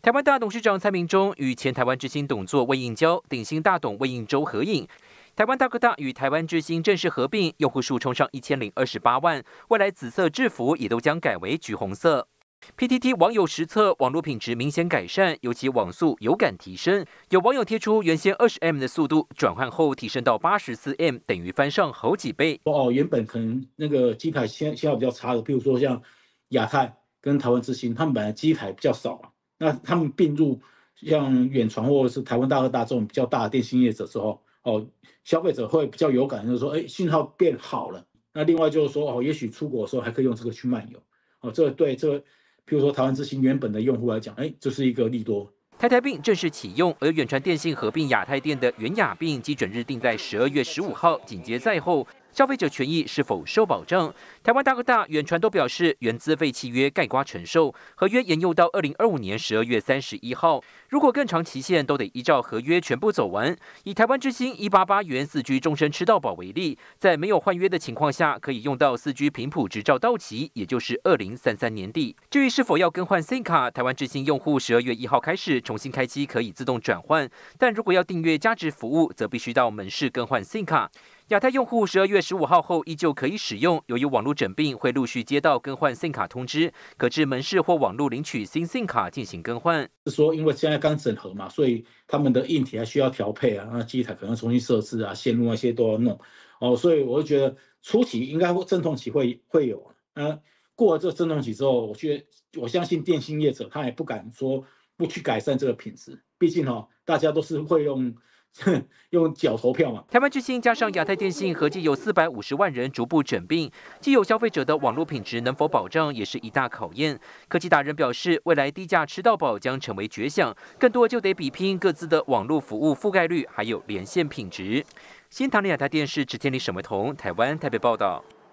台湾大董事长蔡明忠与前台湾之星董座魏应娇、鼎新大董魏应州合影。台湾大哥大与台湾之星正式合并，用户数冲上一千零二十八万。未来紫色制服也都将改为橘红色。PTT 网友实测网络品质明显改善，尤其网速有感提升。有网友贴出原先二十 M 的速度转换后提升到八十四 M，等于翻上好几倍。哦，原本可能那个机台线信号比较差的，譬如说像亚太跟台湾之星，他们本来机台比较少那他们并入像远传或者是台湾大哥大这种比较大的电信业者之后，哦，消费者会比较有感，就是说，哎，信号变好了。那另外就是说，哦，也许出国的时候还可以用这个去漫游，哦，这对这，譬如说台湾之星原本的用户来讲，哎，这是一个利多。台台病正式启用，而远传电信合并亚太电的原亚病基准日定在十二月十五号，紧接在后。消费者权益是否受保障？台湾大哥大、远传都表示，原资费契约盖瓜承受，合约延用到二零二五年十二月三十一号。如果更长期限，都得依照合约全部走完。以台湾之星一八八元四 G 终身吃到饱为例，在没有换约的情况下，可以用到四 G 频谱执照到期，也就是二零三三年底。至于是否要更换 SIM 卡，台湾之星用户十二月一号开始重新开机可以自动转换，但如果要订阅加值服务，则必须到门市更换 SIM 卡。亚太用户十二月十五号后依旧可以使用。由于网络整病会陆续接到更换 SIM 卡通知，可至门市或网络领取新 SIM 卡进行更换。是说，因为现在刚整合嘛，所以他们的硬体还需要调配啊，那机台可能重新设置啊，线路那些都要弄哦。所以我就觉得初期应该会阵痛期会会有，嗯，过了这阵痛期之后，我觉我相信电信业者他也不敢说不去改善这个品质，毕竟哦，大家都是会用。用脚投票嘛？台湾之星加上亚太电信，合计有四百五十万人逐步诊病，既有消费者的网络品质能否保障，也是一大考验。科技达人表示，未来低价吃到饱将成为绝响，更多就得比拼各自的网络服务覆盖率，还有连线品质。新唐的亚太电视只建立沈维彤，台湾台北报道。